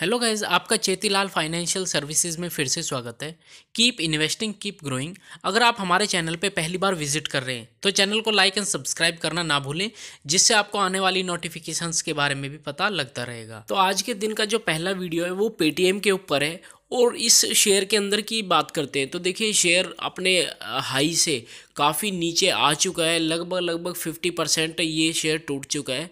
hello guys आपका चेतीलाल financial services में फिर से स्वागत है कीप इन्वेस्टिंग कीप ग्रोइंग अगर आप हमारे चैनल पे पहली बार विजिट कर रहे हैं तो चैनल को लाइक एंड सब्सक्राइब करना ना भूलें जिससे आपको आने वाली नोटिफिकेशंस के बारे में भी पता लगता रहेगा तो आज के दिन का जो पहला वीडियो है वो पेटीएम के ऊपर है और इस शेयर के अंदर की बात करते हैं तो देखिए शेयर अपने हाई से काफ़ी नीचे आ चुका है लगभग लगभग फिफ्टी परसेंट ये शेयर टूट चुका है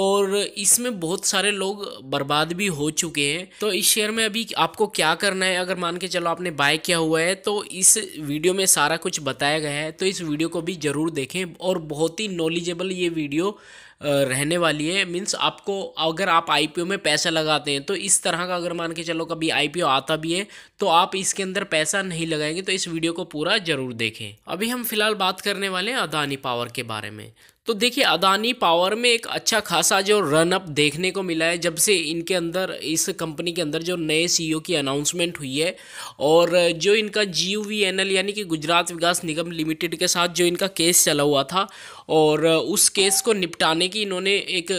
और इसमें बहुत सारे लोग बर्बाद भी हो चुके हैं तो इस शेयर में अभी आपको क्या करना है अगर मान के चलो आपने बाय किया हुआ है तो इस वीडियो में सारा कुछ बताया गया है तो इस वीडियो को भी ज़रूर देखें और बहुत ही नॉलेजेबल ये वीडियो रहने वाली है मीन्स आपको अगर आप आईपीओ में पैसा लगाते हैं तो इस तरह का अगर मान के चलो कभी आईपीओ आता भी है तो आप इसके अंदर पैसा नहीं लगाएंगे तो इस वीडियो को पूरा ज़रूर देखें अभी हम फिलहाल बात करने वाले हैं अदानी पावर के बारे में तो देखिए अदानी पावर में एक अच्छा खासा जो रन अप देखने को मिला है जब से इनके अंदर इस कंपनी के अंदर जो नए सीईओ e की अनाउंसमेंट हुई है और जो इनका जी एनएल यानी कि गुजरात विकास निगम लिमिटेड के साथ जो इनका केस चला हुआ था और उस केस को निपटाने कि इन्होंने एक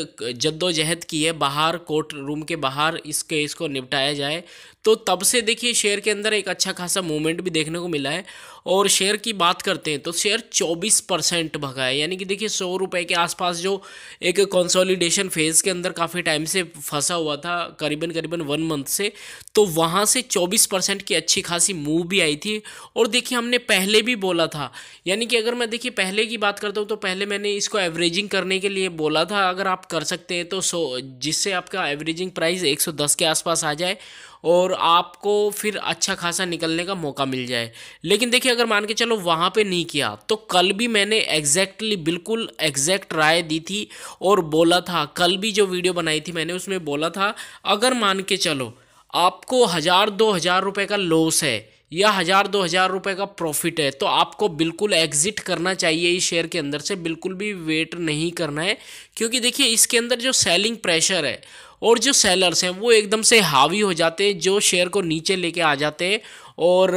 जद्दोजहद की है बाहर कोर्ट रूम के बाहर इस केस को निपटाया जाए तो तब से देखिए शेयर के अंदर एक अच्छा खासा मूवमेंट भी देखने को मिला है और शेयर की बात करते हैं तो शेयर 24 परसेंट भगा है यानी कि देखिए सौ रुपये के आसपास जो एक कंसोलिडेशन फेज़ के अंदर काफ़ी टाइम से फंसा हुआ था करीबन करीबन वन मंथ से तो वहाँ से 24 परसेंट की अच्छी खासी मूव भी आई थी और देखिए हमने पहले भी बोला था यानी कि अगर मैं देखिए पहले की बात करता हूँ तो पहले मैंने इसको एवरेजिंग करने के लिए बोला था अगर आप कर सकते हैं तो सो जिससे आपका एवरेजिंग प्राइस एक के आसपास आ जाए और आपको फिर अच्छा खासा निकलने का मौका मिल जाए लेकिन देखिए अगर मान के चलो वहाँ पे नहीं किया तो कल भी मैंने एग्जैक्टली बिल्कुल एग्जैक्ट राय दी थी और बोला था कल भी जो वीडियो बनाई थी मैंने उसमें बोला था अगर मान के चलो आपको हज़ार दो हज़ार रुपये का लॉस है या हज़ार दो हज़ार रुपये का प्रॉफिट है तो आपको बिल्कुल एग्ज़िट करना चाहिए इस शेयर के अंदर से बिल्कुल भी वेट नहीं करना है क्योंकि देखिए इसके अंदर जो सेलिंग प्रेशर है और जो सेलर्स हैं वो एकदम से हावी हो जाते हैं जो शेयर को नीचे लेके आ जाते हैं और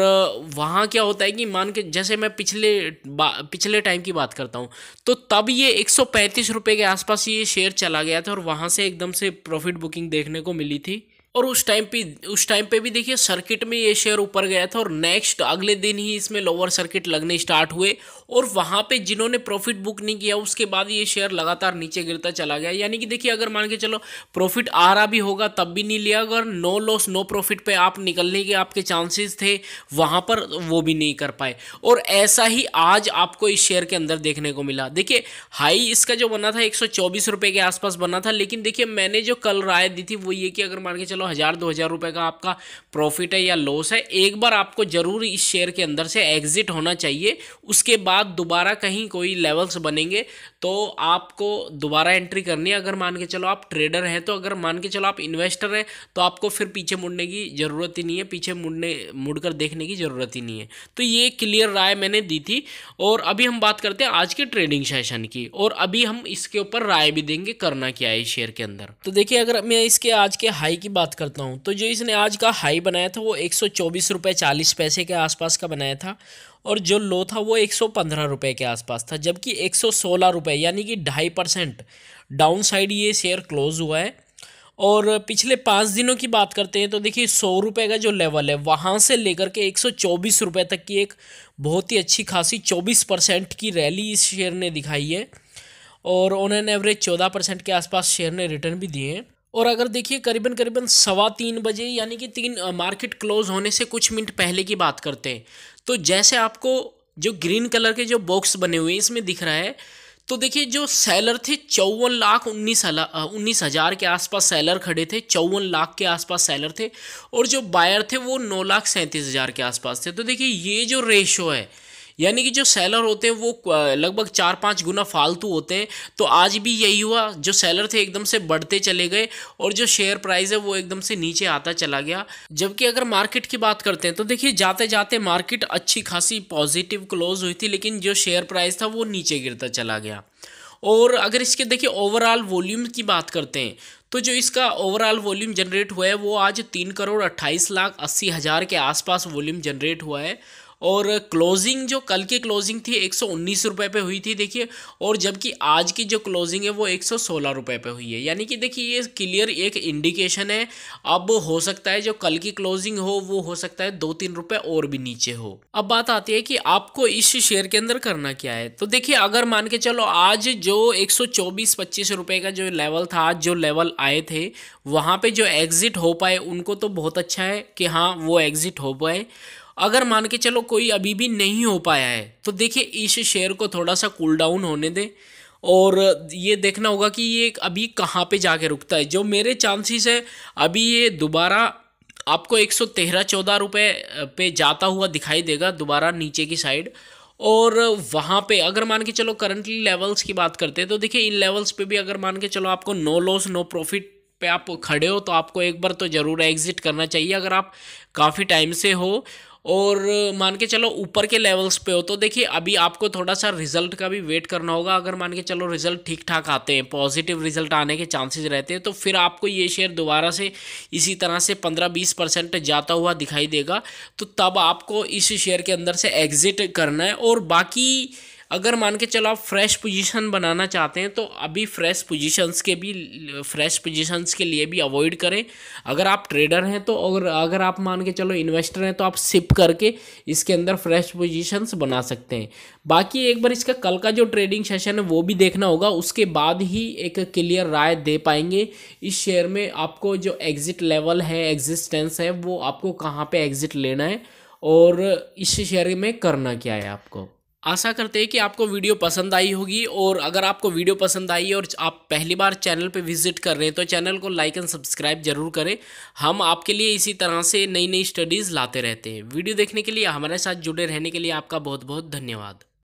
वहाँ क्या होता है कि मान के जैसे मैं पिछले पिछले टाइम की बात करता हूँ तो तब ये एक सौ के आसपास ये शेयर चला गया था और वहाँ से एकदम से प्रॉफिट बुकिंग देखने को मिली थी और उस टाइम पे उस टाइम पे भी देखिए सर्किट में ये शेयर ऊपर गया था और नेक्स्ट अगले दिन ही इसमें लोअर सर्किट लगने स्टार्ट हुए और वहाँ पे जिन्होंने प्रॉफिट बुक नहीं किया उसके बाद ये शेयर लगातार नीचे गिरता चला गया यानी कि देखिए अगर मान के चलो प्रॉफिट आ रहा भी होगा तब भी नहीं लिया अगर नो लॉस नो प्रॉफिट पर आप निकलने के आपके चांसेस थे वहाँ पर वो भी नहीं कर पाए और ऐसा ही आज आपको इस शेयर के अंदर देखने को मिला देखिए हाई इसका जो बना था एक के आसपास बना था लेकिन देखिए मैंने जो कल राय दी थी वो ये कि अगर मान के चलो हज़ार दो हज़ार रुपये का आपका प्रॉफिट है या लॉस है एक बार आपको ज़रूर इस शेयर के अंदर से एग्ज़िट होना चाहिए उसके बाद दोबारा कहीं कोई लेवल्स बनेंगे तो आपको दोबारा एंट्री करनी है अगर मान के चलो आप ट्रेडर हैं तो अगर मान के चलो आप इन्वेस्टर हैं तो आपको फिर पीछे मुड़ने की ज़रूरत ही नहीं है पीछे मुड़ने मुड़कर देखने की ज़रूरत ही नहीं है तो ये क्लियर राय मैंने दी थी और अभी हम बात करते हैं आज के ट्रेडिंग सेशन की और अभी हम इसके ऊपर राय भी देंगे करना क्या है इस शेयर के अंदर तो देखिए अगर मैं इसके आज के हाई की बात करता हूँ तो जो इसने आज का हाई बनाया था वो एक सौ चौबीस रुपये चालीस पैसे के आसपास का बनाया था और जो लो था वो एक सौ पंद्रह रुपये के आसपास था जबकि एक सौ सोलह रुपये यानी कि ढाई परसेंट डाउन साइड ये शेयर क्लोज हुआ है और पिछले पाँच दिनों की बात करते हैं तो देखिए सौ रुपये का जो लेवल है वहाँ से लेकर के एक सौ चौबीस रुपये तक की एक बहुत ही अच्छी खासी चौबीस परसेंट की रैली इस शेयर ने दिखाई है और ऑन एन एवरेज चौदह परसेंट के आसपास शेयर ने रिटर्न भी दिए हैं और अगर देखिए करीबन करीबन सवा तीन बजे यानी कि तीन मार्केट क्लोज होने से कुछ मिनट पहले की बात करते हैं तो जैसे आपको जो ग्रीन कलर के जो बॉक्स बने हुए हैं इसमें दिख रहा है तो देखिए जो सेलर थे चौवन लाख उन्नीस उन्नीस हज़ार के आसपास सेलर खड़े थे चौवन लाख के आसपास सेलर थे और जो बायर थे वो नौ लाख सैंतीस हज़ार के आसपास थे तो देखिए ये जो रेशो है यानी कि जो सेलर होते हैं वो लगभग चार पाँच गुना फालतू होते हैं तो आज भी यही हुआ जो सेलर थे एकदम से बढ़ते चले गए और जो शेयर प्राइस है वो एकदम से नीचे आता चला गया जबकि अगर मार्केट की बात करते हैं तो देखिए जाते जाते मार्केट अच्छी खासी पॉजिटिव क्लोज हुई थी लेकिन जो शेयर प्राइस था वो नीचे गिरता चला गया और अगर इसके देखिए ओवरऑल वॉल्यूम की बात करते हैं तो जो इसका ओवरऑल वॉल्यूम जनरेट हुआ है वो आज तीन करोड़ अट्ठाईस लाख अस्सी हज़ार के आसपास वॉल्यूम जनरेट हुआ है और क्लोजिंग जो कल की क्लोजिंग थी एक सौ उन्नीस रुपये पे हुई थी देखिए और जबकि आज की जो क्लोजिंग है वो एक सौ सोलह रुपये पे हुई है यानी कि देखिए ये क्लियर एक इंडिकेशन है अब हो सकता है जो कल की क्लोजिंग हो वो हो सकता है दो तीन रुपये और भी नीचे हो अब बात आती है कि आपको इस शेयर के अंदर करना क्या है तो देखिए अगर मान के चलो आज जो एक सौ चौबीस पच्चीस रुपये का जो लेवल था आज जो लेवल आए थे वहाँ पर जो एग्ज़िट हो पाए उनको तो बहुत अच्छा है कि हाँ वो एग्ज़िट हो पाए अगर मान के चलो कोई अभी भी नहीं हो पाया है तो देखिए इस शेयर को थोड़ा सा कूल डाउन होने दें और ये देखना होगा कि ये अभी कहाँ पे जाके रुकता है जो मेरे चांसेस है अभी ये दोबारा आपको एक सौ तेरह चौदह रुपये पे जाता हुआ दिखाई देगा दोबारा नीचे की साइड और वहाँ पे अगर मान के चलो करंटली लेवल्स की बात करते हैं तो देखिए इन लेवल्स पे भी अगर मान के चलो आपको नो लॉस नो प्रॉफिट पे आप खड़े हो तो आपको एक बार तो ज़रूर एग्ज़िट करना चाहिए अगर आप काफ़ी टाइम से हो और मान के चलो ऊपर के लेवल्स पे हो तो देखिए अभी आपको थोड़ा सा रिजल्ट का भी वेट करना होगा अगर मान के चलो रिजल्ट ठीक ठाक आते हैं पॉजिटिव रिजल्ट आने के चांसेस रहते हैं तो फिर आपको ये शेयर दोबारा से इसी तरह से पंद्रह बीस परसेंट जाता हुआ दिखाई देगा तो तब आपको इस शेयर के अंदर से एग्ज़िट करना है और बाकी अगर मान के चलो आप फ्रेश पोजीशन बनाना चाहते हैं तो अभी फ्रेश पोजीशंस के भी फ्रेश पोजीशंस के लिए भी अवॉइड करें अगर आप ट्रेडर हैं तो और अगर आप मान के चलो इन्वेस्टर हैं तो आप सिप करके इसके अंदर फ्रेश पोजीशंस बना सकते हैं बाकी एक बार इसका कल का जो ट्रेडिंग सेशन है वो भी देखना होगा उसके बाद ही एक क्लियर राय दे पाएंगे इस शेयर में आपको जो एग्ज़िट लेवल है एग्जिस्टेंस है वो आपको कहाँ पर एग्ज़िट लेना है और इस शेयर में करना क्या है आपको आशा करते हैं कि आपको वीडियो पसंद आई होगी और अगर आपको वीडियो पसंद आई और आप पहली बार चैनल पर विजिट कर रहे हैं तो चैनल को लाइक एंड सब्सक्राइब जरूर करें हम आपके लिए इसी तरह से नई नई स्टडीज़ लाते रहते हैं वीडियो देखने के लिए हमारे साथ जुड़े रहने के लिए आपका बहुत बहुत धन्यवाद